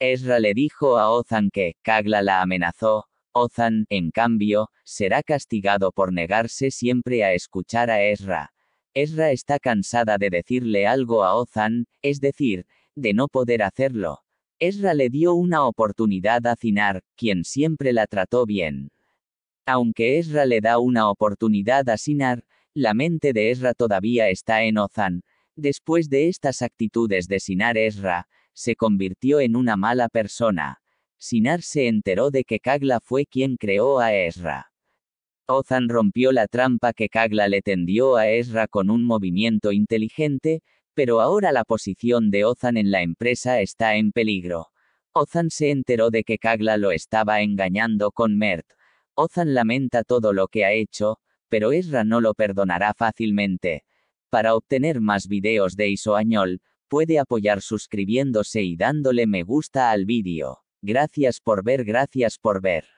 Ezra le dijo a Ozan que, Kagla la amenazó, Ozan, en cambio, será castigado por negarse siempre a escuchar a Ezra. Ezra está cansada de decirle algo a Ozan, es decir, de no poder hacerlo. Ezra le dio una oportunidad a Sinar, quien siempre la trató bien. Aunque Ezra le da una oportunidad a Sinar, la mente de Ezra todavía está en Ozan. Después de estas actitudes de Sinar Ezra, se convirtió en una mala persona. Sinar se enteró de que Kagla fue quien creó a Ezra. Ozan rompió la trampa que Kagla le tendió a Ezra con un movimiento inteligente, pero ahora la posición de Ozan en la empresa está en peligro. Ozan se enteró de que Kagla lo estaba engañando con Mert. Ozan lamenta todo lo que ha hecho, pero Ezra no lo perdonará fácilmente. Para obtener más videos de Isoañol, puede apoyar suscribiéndose y dándole me gusta al vídeo. Gracias por ver, gracias por ver.